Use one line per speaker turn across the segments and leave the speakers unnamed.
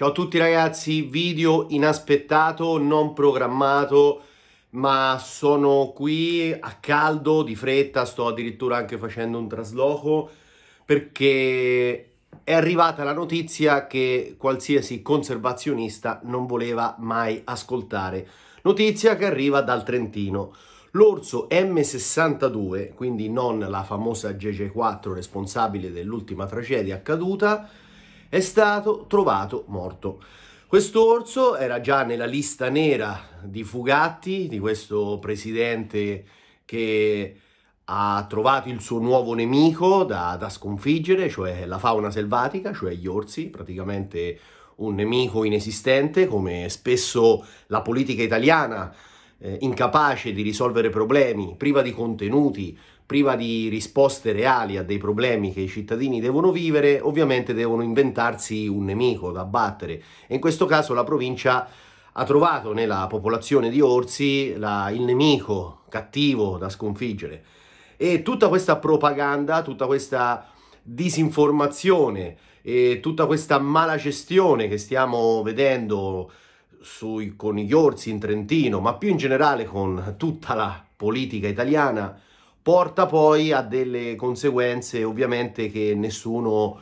Ciao a tutti ragazzi, video inaspettato, non programmato, ma sono qui a caldo, di fretta, sto addirittura anche facendo un trasloco perché è arrivata la notizia che qualsiasi conservazionista non voleva mai ascoltare. Notizia che arriva dal Trentino. L'orso M62, quindi non la famosa GG4 responsabile dell'ultima tragedia accaduta, è stato trovato morto. Questo orso era già nella lista nera di Fugatti, di questo presidente che ha trovato il suo nuovo nemico da, da sconfiggere, cioè la fauna selvatica, cioè gli orsi, praticamente un nemico inesistente, come spesso la politica italiana, eh, incapace di risolvere problemi, priva di contenuti, priva di risposte reali a dei problemi che i cittadini devono vivere, ovviamente devono inventarsi un nemico da battere. E in questo caso la provincia ha trovato nella popolazione di orsi la, il nemico cattivo da sconfiggere. E tutta questa propaganda, tutta questa disinformazione e tutta questa mala gestione che stiamo vedendo sui, con gli orsi in Trentino, ma più in generale con tutta la politica italiana, porta poi a delle conseguenze ovviamente che nessuno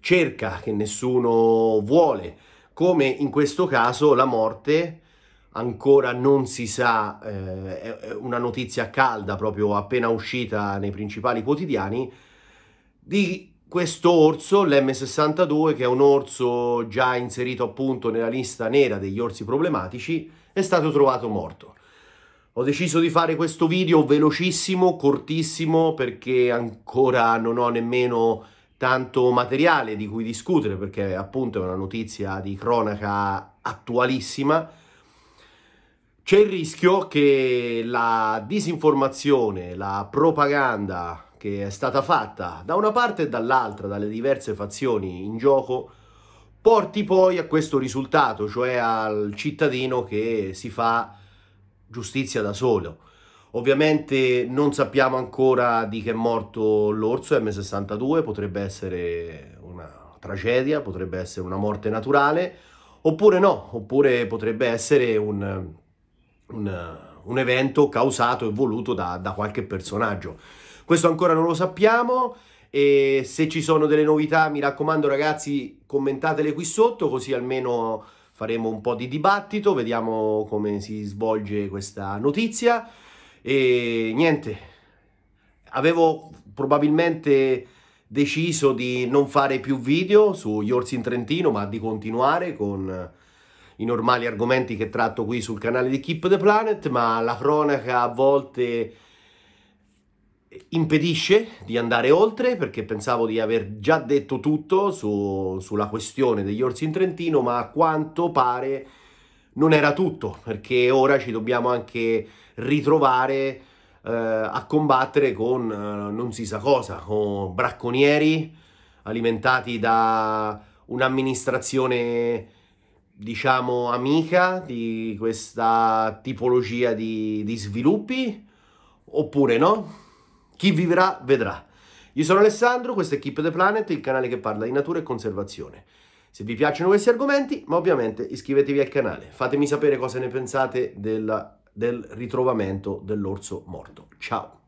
cerca, che nessuno vuole, come in questo caso la morte ancora non si sa, eh, è una notizia calda proprio appena uscita nei principali quotidiani, di questo orso, l'M62, che è un orso già inserito appunto nella lista nera degli orsi problematici, è stato trovato morto. Ho deciso di fare questo video velocissimo, cortissimo, perché ancora non ho nemmeno tanto materiale di cui discutere, perché appunto è una notizia di cronaca attualissima. C'è il rischio che la disinformazione, la propaganda che è stata fatta da una parte e dall'altra, dalle diverse fazioni in gioco, porti poi a questo risultato, cioè al cittadino che si fa giustizia da solo. Ovviamente non sappiamo ancora di che è morto l'orso M62, potrebbe essere una tragedia, potrebbe essere una morte naturale, oppure no, oppure potrebbe essere un, un, un evento causato e voluto da, da qualche personaggio. Questo ancora non lo sappiamo e se ci sono delle novità mi raccomando ragazzi commentatele qui sotto così almeno faremo un po' di dibattito, vediamo come si svolge questa notizia e niente, avevo probabilmente deciso di non fare più video su Yorsi in Trentino ma di continuare con i normali argomenti che tratto qui sul canale di Keep the Planet ma la cronaca a volte impedisce di andare oltre perché pensavo di aver già detto tutto su, sulla questione degli orsi in Trentino, ma a quanto pare non era tutto perché ora ci dobbiamo anche ritrovare eh, a combattere con eh, non si sa cosa, con bracconieri alimentati da un'amministrazione diciamo amica di questa tipologia di, di sviluppi oppure no? Chi vivrà vedrà. Io sono Alessandro, questo è Keep the Planet, il canale che parla di natura e conservazione. Se vi piacciono questi argomenti, ma ovviamente iscrivetevi al canale. Fatemi sapere cosa ne pensate della, del ritrovamento dell'orso morto. Ciao!